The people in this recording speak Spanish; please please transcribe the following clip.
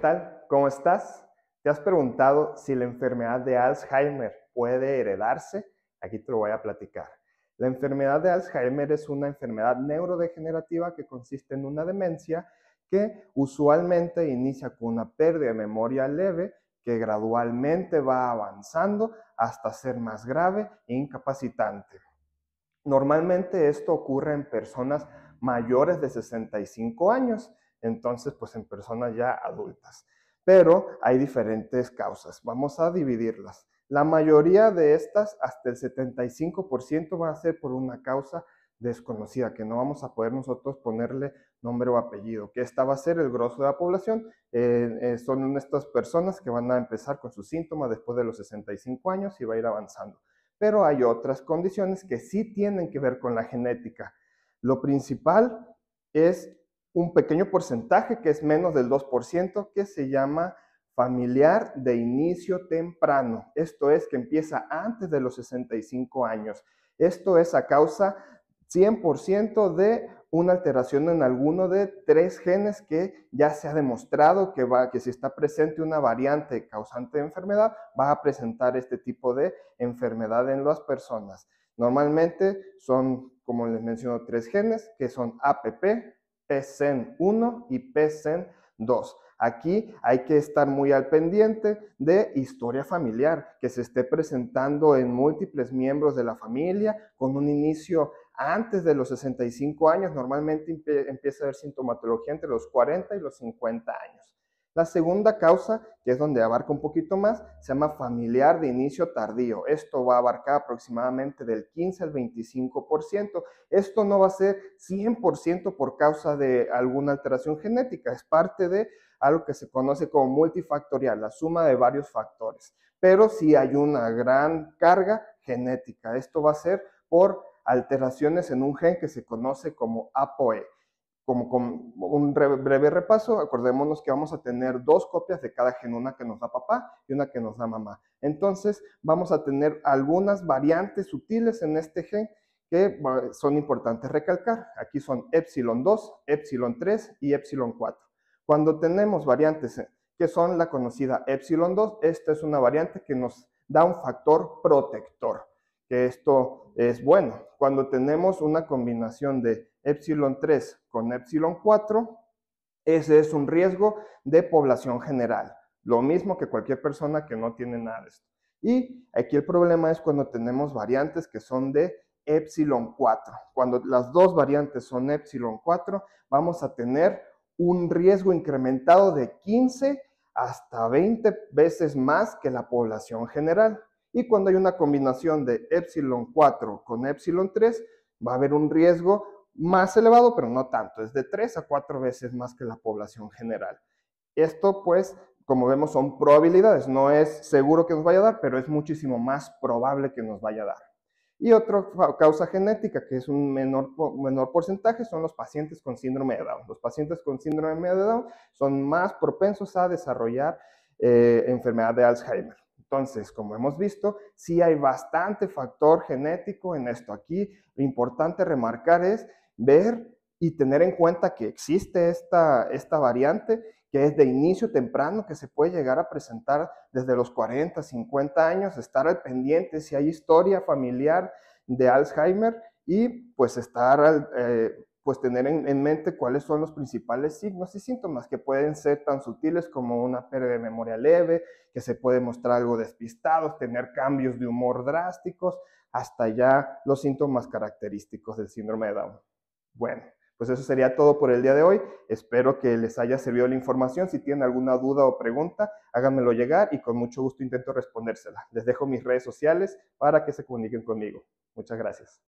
tal? ¿Cómo estás? ¿Te has preguntado si la enfermedad de Alzheimer puede heredarse? Aquí te lo voy a platicar. La enfermedad de Alzheimer es una enfermedad neurodegenerativa que consiste en una demencia que usualmente inicia con una pérdida de memoria leve que gradualmente va avanzando hasta ser más grave e incapacitante. Normalmente esto ocurre en personas mayores de 65 años entonces pues en personas ya adultas. Pero hay diferentes causas, vamos a dividirlas. La mayoría de estas, hasta el 75%, va a ser por una causa desconocida, que no vamos a poder nosotros ponerle nombre o apellido, que esta va a ser el grosso de la población. Eh, eh, son estas personas que van a empezar con sus síntomas después de los 65 años y va a ir avanzando. Pero hay otras condiciones que sí tienen que ver con la genética. Lo principal es un pequeño porcentaje que es menos del 2% que se llama familiar de inicio temprano. Esto es que empieza antes de los 65 años. Esto es a causa 100% de una alteración en alguno de tres genes que ya se ha demostrado que, va, que si está presente una variante causante de enfermedad, va a presentar este tipo de enfermedad en las personas. Normalmente son, como les menciono, tres genes que son APP, PSEN 1 y PSEN 2. Aquí hay que estar muy al pendiente de historia familiar que se esté presentando en múltiples miembros de la familia con un inicio antes de los 65 años. Normalmente empieza a haber sintomatología entre los 40 y los 50 años. La segunda causa, que es donde abarca un poquito más, se llama familiar de inicio tardío. Esto va a abarcar aproximadamente del 15 al 25%. Esto no va a ser 100% por causa de alguna alteración genética, es parte de algo que se conoce como multifactorial, la suma de varios factores. Pero sí hay una gran carga genética. Esto va a ser por alteraciones en un gen que se conoce como APOE como, un breve repaso, acordémonos que vamos a tener dos copias de cada gen, una que nos da papá y una que nos da mamá. Entonces, vamos a tener algunas variantes sutiles en este gen que son importantes recalcar. Aquí son epsilon 2, epsilon 3 y epsilon 4. Cuando tenemos variantes eh, que son la conocida epsilon 2, esta es una variante que nos da un factor protector, que esto es bueno. Cuando tenemos una combinación de epsilon 3 con epsilon 4, ese es un riesgo de población general, lo mismo que cualquier persona que no tiene nada de esto. Y aquí el problema es cuando tenemos variantes que son de epsilon 4. Cuando las dos variantes son epsilon 4, vamos a tener un riesgo incrementado de 15 hasta 20 veces más que la población general. Y cuando hay una combinación de epsilon 4 con epsilon 3, va a haber un riesgo más elevado, pero no tanto, es de tres a cuatro veces más que la población general. Esto pues, como vemos, son probabilidades, no es seguro que nos vaya a dar, pero es muchísimo más probable que nos vaya a dar. Y otra causa genética, que es un menor, porcentaje, son los pacientes con síndrome de Down. Los pacientes con síndrome de Down son más propensos a desarrollar eh, enfermedad de Alzheimer. Entonces, como hemos visto, sí hay bastante factor genético en esto. Aquí lo importante remarcar es ver y tener en cuenta que existe esta, esta variante que es de inicio temprano, que se puede llegar a presentar desde los 40, 50 años, estar al pendiente si hay historia familiar de Alzheimer y pues estar al. Eh, pues tener en, mente cuáles son los principales signos y síntomas que pueden ser tan sutiles como una pérdida de memoria leve, que se puede mostrar algo despistado, tener cambios de humor drásticos, hasta ya los síntomas característicos del síndrome de Down. Bueno, pues eso sería todo por el día de hoy. Espero que les haya servido la información. Si tienen alguna duda o pregunta, háganmelo llegar y con mucho gusto intento respondérsela. Les dejo mis redes sociales para que se comuniquen conmigo. Muchas gracias.